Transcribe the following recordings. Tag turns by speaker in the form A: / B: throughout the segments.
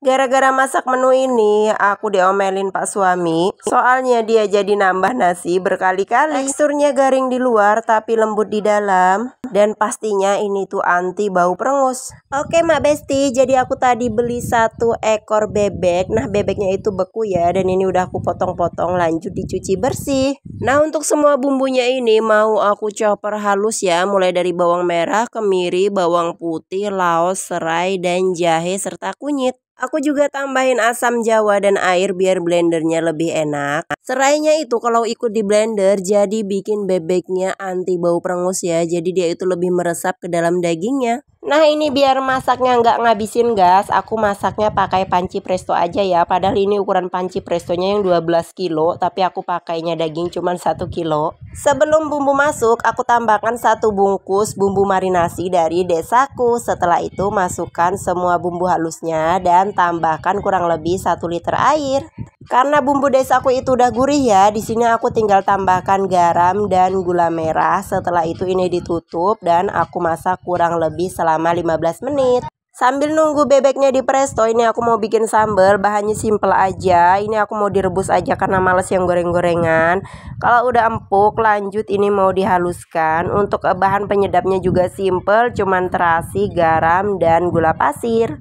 A: Gara-gara masak menu ini, aku diomelin pak suami. Soalnya dia jadi nambah nasi berkali-kali. Teksturnya garing di luar tapi lembut di dalam. Dan pastinya ini tuh anti bau perengus. Oke Mak Besti, jadi aku tadi beli satu ekor bebek. Nah bebeknya itu beku ya dan ini udah aku potong-potong lanjut dicuci bersih. Nah untuk semua bumbunya ini mau aku chopper halus ya. Mulai dari bawang merah, kemiri, bawang putih, laos, serai, dan jahe serta kunyit. Aku juga tambahin asam jawa dan air biar blendernya lebih enak. Serainya itu kalau ikut di blender jadi bikin bebeknya anti bau perengus ya. Jadi dia itu lebih meresap ke dalam dagingnya. Nah ini biar masaknya nggak ngabisin gas Aku masaknya pakai panci presto aja ya Padahal ini ukuran panci prestonya yang 12 kilo Tapi aku pakainya daging cuma 1 kilo Sebelum bumbu masuk Aku tambahkan satu bungkus bumbu marinasi dari desaku Setelah itu masukkan semua bumbu halusnya Dan tambahkan kurang lebih 1 liter air karena bumbu desaku itu udah gurih ya, di sini aku tinggal tambahkan garam dan gula merah. Setelah itu ini ditutup dan aku masak kurang lebih selama 15 menit. Sambil nunggu bebeknya di presto, ini aku mau bikin sambal. Bahannya simple aja. Ini aku mau direbus aja karena males yang goreng-gorengan. Kalau udah empuk, lanjut ini mau dihaluskan. Untuk bahan penyedapnya juga simple, cuman terasi, garam, dan gula pasir.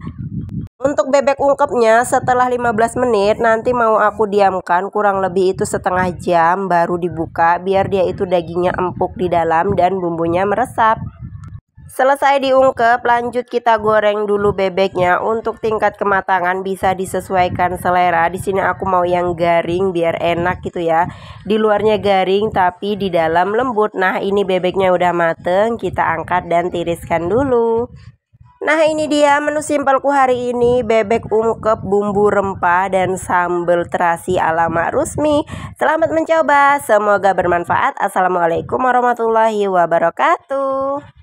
A: Untuk bebek ungkepnya setelah 15 menit nanti mau aku diamkan kurang lebih itu setengah jam baru dibuka biar dia itu dagingnya empuk di dalam dan bumbunya meresap. Selesai diungkep lanjut kita goreng dulu bebeknya untuk tingkat kematangan bisa disesuaikan selera. Di sini aku mau yang garing biar enak gitu ya. Di luarnya garing tapi di dalam lembut. Nah, ini bebeknya udah mateng, kita angkat dan tiriskan dulu. Nah ini dia menu simpelku hari ini Bebek ungkep, bumbu rempah, dan sambal terasi ala Mak Rusmi Selamat mencoba, semoga bermanfaat Assalamualaikum warahmatullahi wabarakatuh